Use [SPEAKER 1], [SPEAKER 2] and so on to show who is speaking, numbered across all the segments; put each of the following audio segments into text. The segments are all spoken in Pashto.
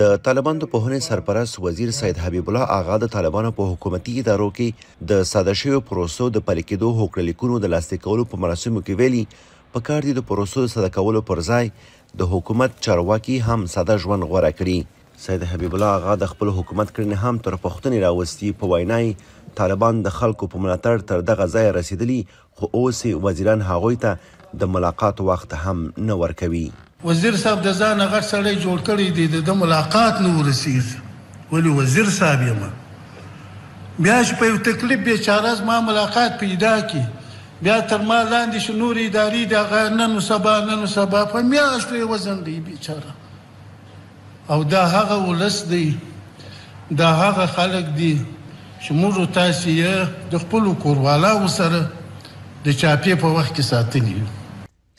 [SPEAKER 1] د طالبانو په هنه سرپرست وزیر سید حبیب الله اغا د طالبانو په حکومتي ادارو کې د ساده شوی پروسو د پلي کېدو هوکړلیکونو د لاسلیک کولو په مراسمو کې ویلي په کار دي د پروسو ساده کولو پر ځای د حکومت چارواکي هم ساده ژوند غوړه کړي سید حبیب الله اغا د خپل حکومت کړنې هم تر پښتنې راوستي په وینای طالبان د خلکو په ملاتړ تر دغه ځای رسیدلی خو اوس وزیران هغوی ته د ملاقات وخت هم نه ورکوي
[SPEAKER 2] وزیر صاحب د ځان هغه سړی جوړ کړی دی د ملاقات نو ورسیږي ولی وزیر صاحب یم بیا چې په تکلیف بیچاره ما ملاقات پیدا کی بیا تر ما لاندې شنور ادارې د هغه نن سبا نن سبا په میاشتو وزن دی بیچاره او دا هغه ولس دی دا هغه خلک دی چې موږ تاسو یې د خپل کوروالا وسره د چاپی په وخت کې ساتلی یو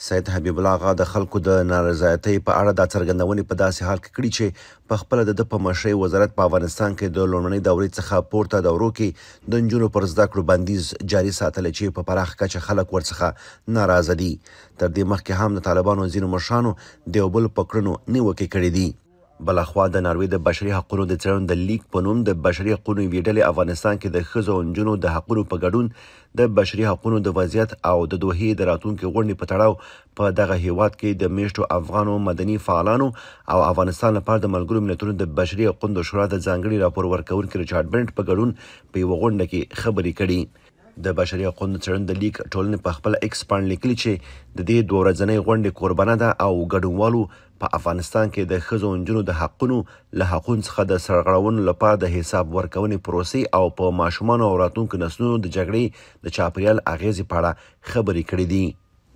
[SPEAKER 1] سید حبیب الله غا د خلکو د نارضایتۍ په اړه د څرګندونې په داسې حال کې کړی چې په خپل د په مشرۍ وزارت په افغانستان کې د لومړنۍ دورې څخه پورته دورو کې د نجونو پر زده کړو بندیز جاري ساتل چې په پراخ کچه خلک ورڅخه ناراضه دي تر دې مخکې هم د طالبانو ځینو مشرانو دیوبل پکړنو نیوکه کړې دي بلخوا د ناروې د بشري حقوقو د څرون د لیک په نوم د بشري حقوقو ویډلې افغانستان کې د خزو انجونو د حقوقو په ګډون د بشري حقوقو د وضعیت او د دوه د راتونکو غونډې په تړاو په دغه هیواد کې د میشتو افغانو مدني فعالانو او افغانستان لپاره د ملګرو ملتونو د بشري حقوقو شورا د ځانګړي راپور ورکونکو ریچارډ برنټ په ګډون په یو غونډه کې خبرې کړې د بشري حقوقو تړون د لیک ټولنې په خپل ایکس پاڼ لیکلی چې د دې دوه ورځنۍ غونډې قربانه ده او ګډونوالو په افغانستان کې د خزو انجونو د حقونو له حقونو څخه د سرغړونې لپاره د حساب ورکونې پروسې او په ماشومان او راتلونکو نسلونو د جګړې د چاپریال اغیزې په اړه خبرې کړې دي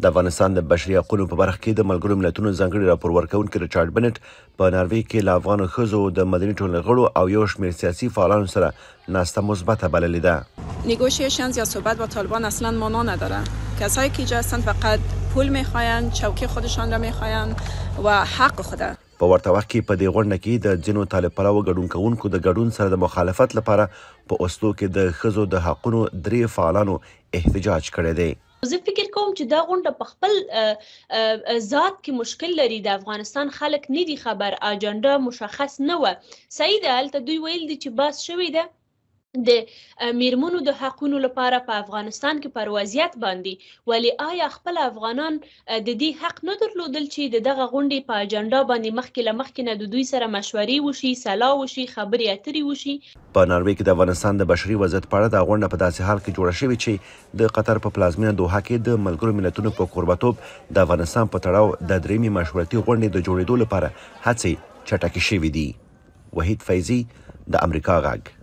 [SPEAKER 1] د افغانستان د بشري حقوقو په برخه کې د ملګرو ملتونو ځانګړي راپور ورکونکي ریچارډ بنټ په ناروی کې له افغان خزو د مدني ټولنغړو او یو شمېر سیاسي فعالانو سره ناسته مثبته بللې ده
[SPEAKER 3] نیگوشیشنز یا صحبت با طالبان اصلا معنا نداره کسایی که اینجا هستند فقط پول میخواین چوکی خودشان را میخواین و حق خوده
[SPEAKER 1] په ورته وخت کې په دې غونډه کې د جنو طالب پرو غډون کوونکو د غډون سره د مخالفت لپاره په اوسلو کې د خزو د حقونو درې فعالانو احتجاج کړی دی
[SPEAKER 3] خو زه فکر کوم چې دا غونډه په خپل ذات کې مشکل لري د افغانستان خلک نه دي خبر اجنډا مشخص نه و سید الته دوی ویل دي چې بس شوې ده د میرمنو د حقونو لپاره په افغانستان کې پر وضعیت باندې ولی آیا خپل افغانان د دې حق نه درلودل چې دغه غونډې په اجنډا باندې مخکې له مخکې نه د دوی سره مشورې وشي سلا وشي خبرې اترې وشي
[SPEAKER 1] په ناروې کې د افغانستان د بشري وضعیت په اړه د غونډه په داسې حال کې جوړه شوې چې د قطر په پلازمینه دوحه کې د ملګرو ملتونو په قربتوب د افغانستان په تړاو د درېمې مشورتي غونډې د جوړېدو لپاره هڅې چټکې شوې دي وحید فیضی د امریکا غږ